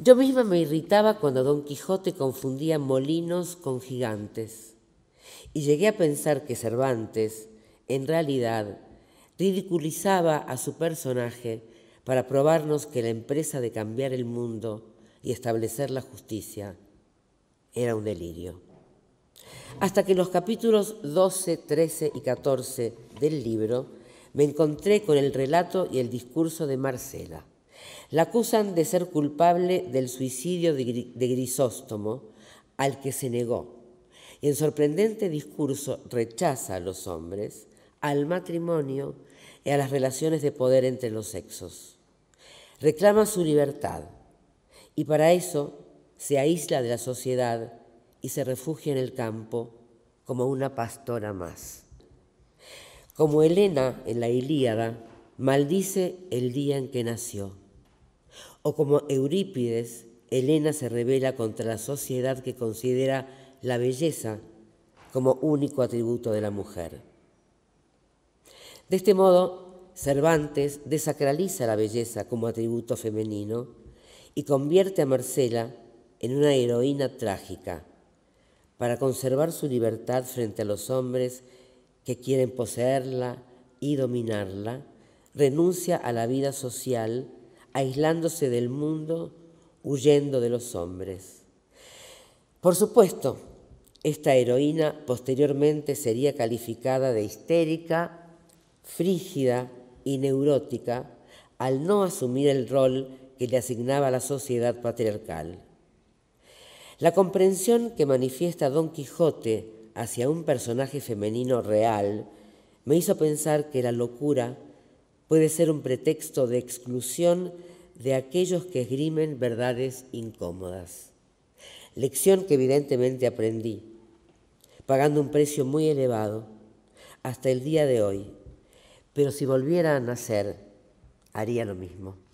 Yo misma me irritaba cuando Don Quijote confundía molinos con gigantes, y llegué a pensar que Cervantes, en realidad, ridiculizaba a su personaje para probarnos que la empresa de cambiar el mundo y establecer la justicia era un delirio. Hasta que en los capítulos 12, 13 y 14 del libro me encontré con el relato y el discurso de Marcela la acusan de ser culpable del suicidio de Grisóstomo, al que se negó, y en sorprendente discurso rechaza a los hombres, al matrimonio y a las relaciones de poder entre los sexos. Reclama su libertad y para eso se aísla de la sociedad y se refugia en el campo como una pastora más. Como Helena en la Ilíada, maldice el día en que nació. O como Eurípides, Elena se revela contra la sociedad que considera la belleza como único atributo de la mujer. De este modo, Cervantes desacraliza la belleza como atributo femenino y convierte a Marcela en una heroína trágica para conservar su libertad frente a los hombres que quieren poseerla y dominarla, renuncia a la vida social aislándose del mundo, huyendo de los hombres. Por supuesto, esta heroína posteriormente sería calificada de histérica, frígida y neurótica al no asumir el rol que le asignaba la sociedad patriarcal. La comprensión que manifiesta Don Quijote hacia un personaje femenino real me hizo pensar que la locura puede ser un pretexto de exclusión de aquellos que esgrimen verdades incómodas. Lección que evidentemente aprendí, pagando un precio muy elevado hasta el día de hoy. Pero si volviera a nacer, haría lo mismo.